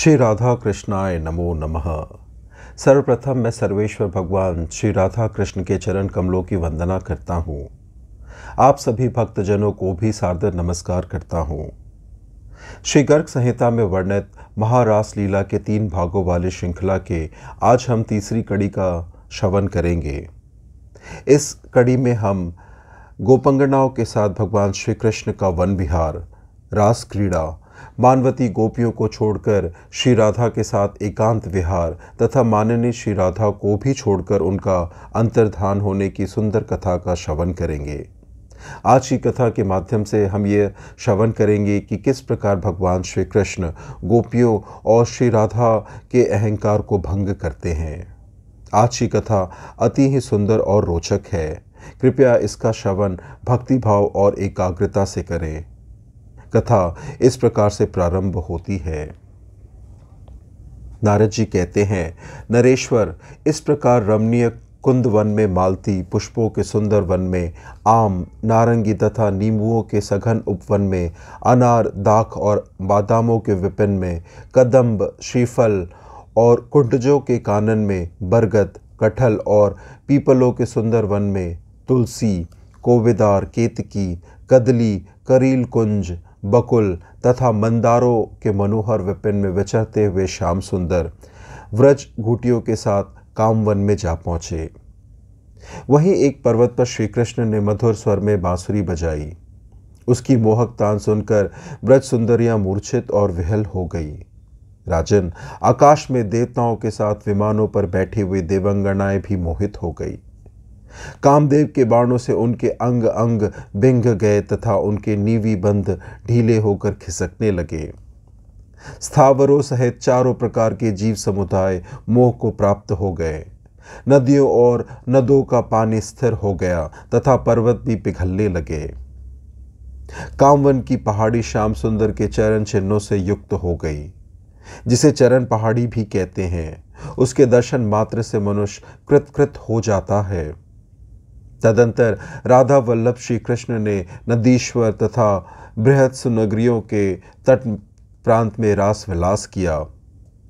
श्री राधा कृष्णाय नमो नमः सर्वप्रथम मैं सर्वेश्वर भगवान श्री राधा कृष्ण के चरण कमलों की वंदना करता हूँ आप सभी भक्तजनों को भी सादर नमस्कार करता हूँ श्री गर्ग संहिता में वर्णित महारास लीला के तीन भागों वाले श्रृंखला के आज हम तीसरी कड़ी का श्रवण करेंगे इस कड़ी में हम गोपंगनाओं के साथ भगवान श्री कृष्ण का वन विहार रास क्रीड़ा मानवती गोपियों को छोड़कर श्री राधा के साथ एकांत विहार तथा माननीय श्री राधा को भी छोड़कर उनका अंतर्धान होने की सुंदर कथा का श्रवण करेंगे आज की कथा के माध्यम से हम ये श्रवण करेंगे कि किस प्रकार भगवान श्री कृष्ण गोपियों और श्री राधा के अहंकार को भंग करते हैं आज की कथा अति ही सुंदर और रोचक है कृपया इसका श्रवण भक्तिभाव और एकाग्रता से करें कथा इस प्रकार से प्रारंभ होती है नारद जी कहते हैं नरेश्वर इस प्रकार रमणीय कुंद वन में मालती पुष्पों के सुंदर वन में आम नारंगी तथा नींबुओं के सघन उपवन में अनार दाख और बादामों के विपिन में कदम्ब श्रीफल और कुंडजों के कानन में बरगद कटहल और पीपलों के सुंदर वन में तुलसी कोविदार केतकी कदली करील कुंज बकुल तथा मंदारों के मनोहर विपिन में विचरते हुए श्याम सुंदर व्रज घूटियों के साथ कामवन में जा पहुंचे वहीं एक पर्वत पर श्री कृष्ण ने मधुर स्वर में बांसुरी बजाई उसकी मोहक तान सुनकर ब्रज सुंदरियां मूर्छित और विहल हो गई राजन आकाश में देवताओं के साथ विमानों पर बैठी हुई देवंगनाएं भी मोहित हो गई कामदेव के बाणों से उनके अंग अंग बिंग गए तथा उनके नीवी बंध ढीले होकर खिसकने लगे स्थावरों सहित चारों प्रकार के जीव समुदाय मोह को प्राप्त हो गए नदियों और नदों का पानी स्थिर हो गया तथा पर्वत भी पिघलने लगे कामवन की पहाड़ी श्याम सुंदर के चरण चिन्हों से युक्त हो गई जिसे चरण पहाड़ी भी कहते हैं उसके दर्शन मात्र से मनुष्य कृतकृत हो जाता है तदंतर राधा वल्लभ श्री कृष्ण ने नदीश्वर तथा बृहद सुनगरियों के तट प्रांत में रास विलास किया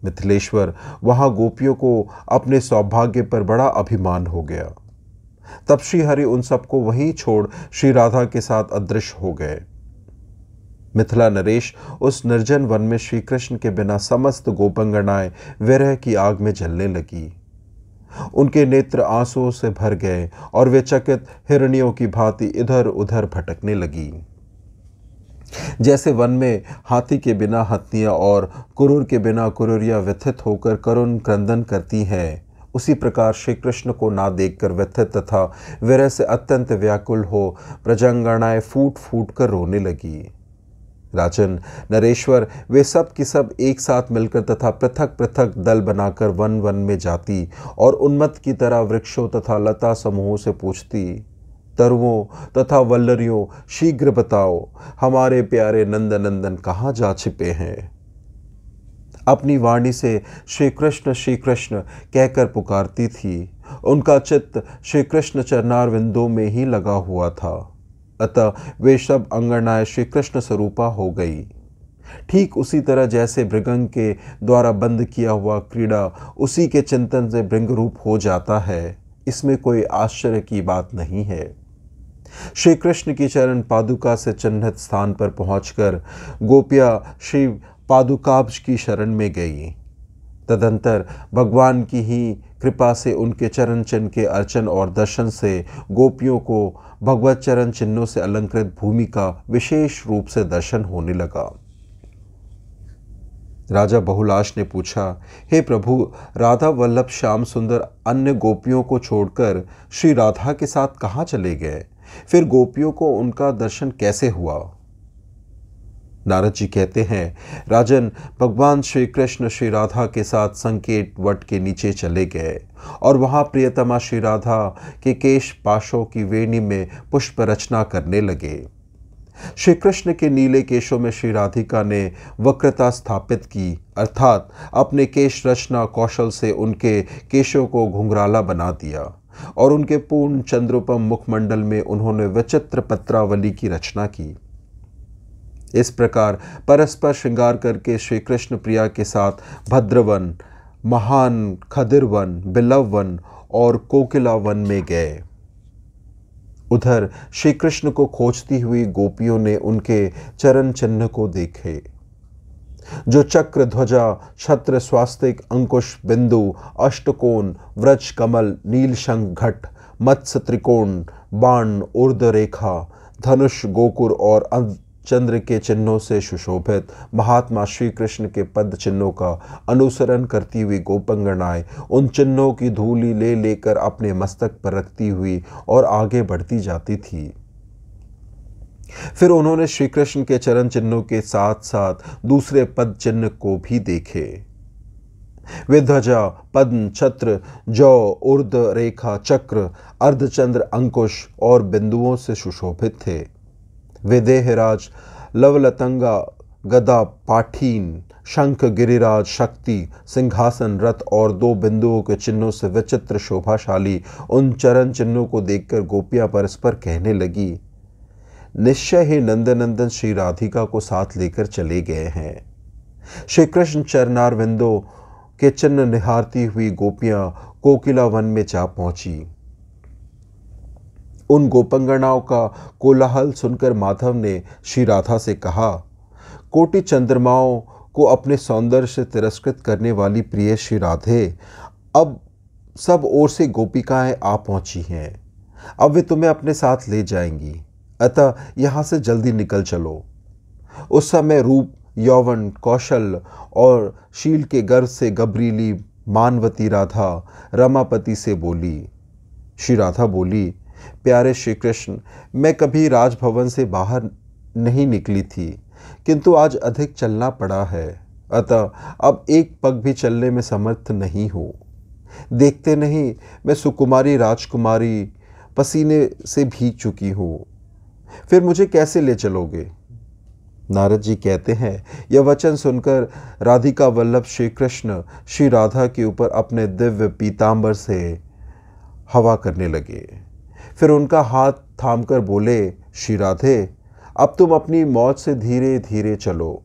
मिथिलेश्वर वहाँ गोपियों को अपने सौभाग्य पर बड़ा अभिमान हो गया तब श्री हरि उन सबको वहीं छोड़ श्री राधा के साथ अदृश्य हो गए मिथिला नरेश उस निर्जन वन में श्री कृष्ण के बिना समस्त गोपंगणाएं विरह की आग में जलने लगी उनके नेत्र आंसुओं से भर गए और वे चकित हिरणियों की भांति इधर उधर भटकने लगी जैसे वन में हाथी के बिना हत्या और कुरूर के बिना कुरूरिया व्यथित होकर करुण क्रंदन करती हैं उसी प्रकार श्री कृष्ण को ना देखकर व्यथित तथा विरह से अत्यंत व्याकुल हो प्रजंगणाएं फूट फूट कर रोने लगी राजन नरेश्वर वे सब की सब एक साथ मिलकर तथा पृथक पृथक दल बनाकर वन वन में जाती और उन्मत्त की तरह वृक्षों तथा लता समूहों से पूछती तरुओं तथा वल्लरियों शीघ्र बताओ हमारे प्यारे नंदनंदन कहाँ जा छिपे हैं अपनी वाणी से श्री कृष्ण श्री कृष्ण कहकर पुकारती थी उनका चित्त श्री कृष्ण चरणार विंदों में ही लगा हुआ था अतः वे सब अंगनाएँ श्री कृष्ण स्वरूपा हो गई ठीक उसी तरह जैसे भृगंग के द्वारा बंद किया हुआ क्रीड़ा उसी के चिंतन से भृंग रूप हो जाता है इसमें कोई आश्चर्य की बात नहीं है श्री कृष्ण की चरण पादुका से चिन्हित स्थान पर पहुंचकर गोपिया श्री पादुकाब्ज की शरण में गई तदंतर भगवान की ही कृपा से उनके चरण चिन्ह के अर्चन और दर्शन से गोपियों को भगवत चरण चिन्हों से अलंकृत भूमि का विशेष रूप से दर्शन होने लगा राजा बहुलाश ने पूछा हे प्रभु राधा वल्लभ श्याम सुंदर अन्य गोपियों को छोड़कर श्री राधा के साथ कहाँ चले गए फिर गोपियों को उनका दर्शन कैसे हुआ नारद जी कहते हैं राजन भगवान श्री कृष्ण श्री राधा के साथ संकेत वट के नीचे चले गए और वहाँ प्रियतमा श्री राधा के केश पाशों की वेणी में पुष्प रचना करने लगे श्री कृष्ण के नीले केशों में श्री राधिका ने वक्रता स्थापित की अर्थात अपने केश रचना कौशल से उनके केशों को घुंघराला बना दिया और उनके पूर्ण चंद्रोपम मुखमंडल में उन्होंने विचित्र पत्रावली की रचना की इस प्रकार परस्पर श्रृंगार करके श्री कृष्ण प्रिया के साथ भद्रवन महान खदिरवन वन और वन में गए उधर श्री कृष्ण को खोजती हुई गोपियों ने उनके चरण चिन्ह को देखे जो चक्र ध्वजा छत्र स्वास्तिक अंकुश बिंदु अष्टकोण व्रज कमल नील शंख घट मत्स्य त्रिकोण बाण उर्द रेखा धनुष गोकुर और अं- चंद्र के चिन्हों से सुशोभित महात्मा श्री कृष्ण के पद चिन्हों का अनुसरण करती हुई गोपंगनाएं उन चिन्हों की धूली ले लेकर अपने मस्तक पर रखती हुई और आगे बढ़ती जाती थी फिर उन्होंने श्री कृष्ण के चरण चिन्हों के साथ साथ दूसरे पद चिन्ह को भी देखे वे ध्वजा पद्म छत्र जौ उर्द रेखा चक्र अर्धचंद्र अंकुश और बिंदुओं से सुशोभित थे विदेहराज लवलतंगा गदा पाठीन शंख गिरिराज शक्ति सिंहासन रथ और दो बिंदुओं के चिन्हों से विचित्र शोभाशाली उन चरण चिन्हों को देखकर गोपियां परस्पर कहने लगी निश्चय ही नंदनंदन श्री राधिका को साथ लेकर चले गए हैं श्री कृष्ण बिंदो के चिन्ह निहारती हुई गोपियां कोकिला वन में जा पहुंची उन गोपंगनाओं का कोलाहल सुनकर माधव ने श्री राधा से कहा कोटि चंद्रमाओं को अपने सौंदर्य से तिरस्कृत करने वाली प्रिय श्री राधे अब सब ओर से गोपिकाएं आ पहुंची हैं अब वे तुम्हें अपने साथ ले जाएंगी अतः यहां से जल्दी निकल चलो उस समय रूप यौवन कौशल और शील के गर्व से गबरीली मानवती राधा रमापति से बोली श्री राधा बोली प्यारे श्री कृष्ण मैं कभी राजभवन से बाहर नहीं निकली थी किंतु आज अधिक चलना पड़ा है अतः अब एक पग भी चलने में समर्थ नहीं हूँ देखते नहीं मैं सुकुमारी राजकुमारी पसीने से भीग चुकी हूँ फिर मुझे कैसे ले चलोगे नारद जी कहते हैं यह वचन सुनकर राधिका वल्लभ श्री कृष्ण श्री राधा के ऊपर अपने दिव्य पीताम्बर से हवा करने लगे फिर उनका हाथ थाम कर बोले श्री राधे अब तुम अपनी मौत से धीरे धीरे चलो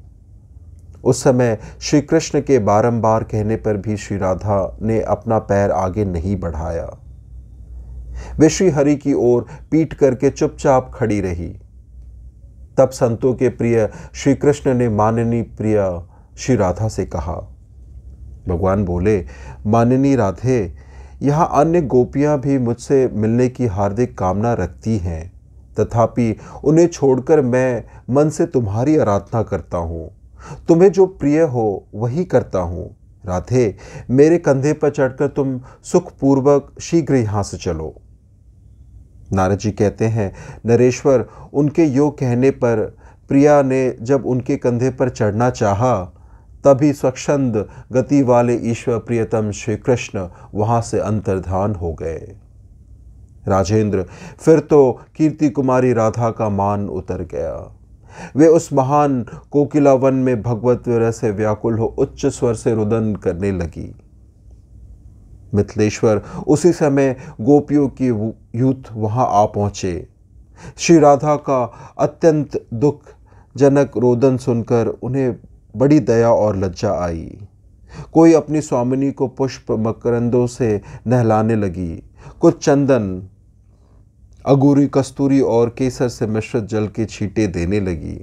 उस समय श्री कृष्ण के बारंबार कहने पर भी श्री राधा ने अपना पैर आगे नहीं बढ़ाया वे श्री हरि की ओर पीट करके चुपचाप खड़ी रही तब संतों के प्रिय श्री कृष्ण ने माननी प्रिय श्री राधा से कहा भगवान बोले माननी राधे यहाँ अन्य गोपियाँ भी मुझसे मिलने की हार्दिक कामना रखती हैं तथापि उन्हें छोड़कर मैं मन से तुम्हारी आराधना करता हूँ तुम्हें जो प्रिय हो वही करता हूँ राधे मेरे कंधे पर चढ़कर तुम सुखपूर्वक शीघ्र यहाँ से चलो नारद जी कहते हैं नरेश्वर उनके यो कहने पर प्रिया ने जब उनके कंधे पर चढ़ना चाहा तभी स्वच्छंद गति वाले ईश्वर प्रियतम श्री कृष्ण वहां से अंतर्धान हो गए राजेंद्र फिर तो कीर्ति कुमारी राधा का मान उतर गया वे उस महान कोकिलावन में भगवत से व्याकुल हो उच्च स्वर से रुदन करने लगी मिथिलेश्वर उसी समय गोपियों की यूथ वहां आ पहुंचे श्री राधा का अत्यंत दुख जनक रोदन सुनकर उन्हें बड़ी दया और लज्जा आई कोई अपनी स्वामिनी को पुष्प मकरंदों से नहलाने लगी कुछ चंदन अगूरी कस्तूरी और केसर से मिश्रित जल के छींटे देने लगी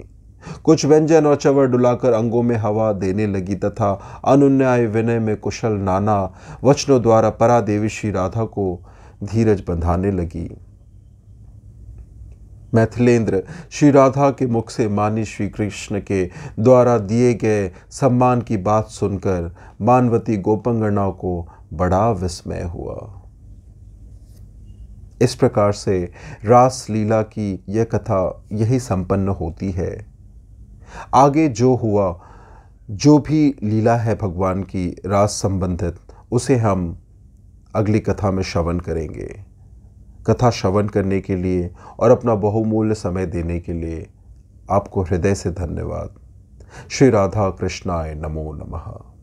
कुछ व्यंजन और चवर डुलाकर अंगों में हवा देने लगी तथा अनुन्याय विनय में कुशल नाना वचनों द्वारा परा देवी श्री राधा को धीरज बंधाने लगी मैथिलेंद्र श्री राधा के मुख से मानी श्री कृष्ण के द्वारा दिए गए सम्मान की बात सुनकर मानवती गोपंगणा को बड़ा विस्मय हुआ इस प्रकार से रास लीला की यह कथा यही संपन्न होती है आगे जो हुआ जो भी लीला है भगवान की रास संबंधित उसे हम अगली कथा में श्रवण करेंगे कथा श्रवण करने के लिए और अपना बहुमूल्य समय देने के लिए आपको हृदय से धन्यवाद श्री राधा कृष्णाय नमो नमः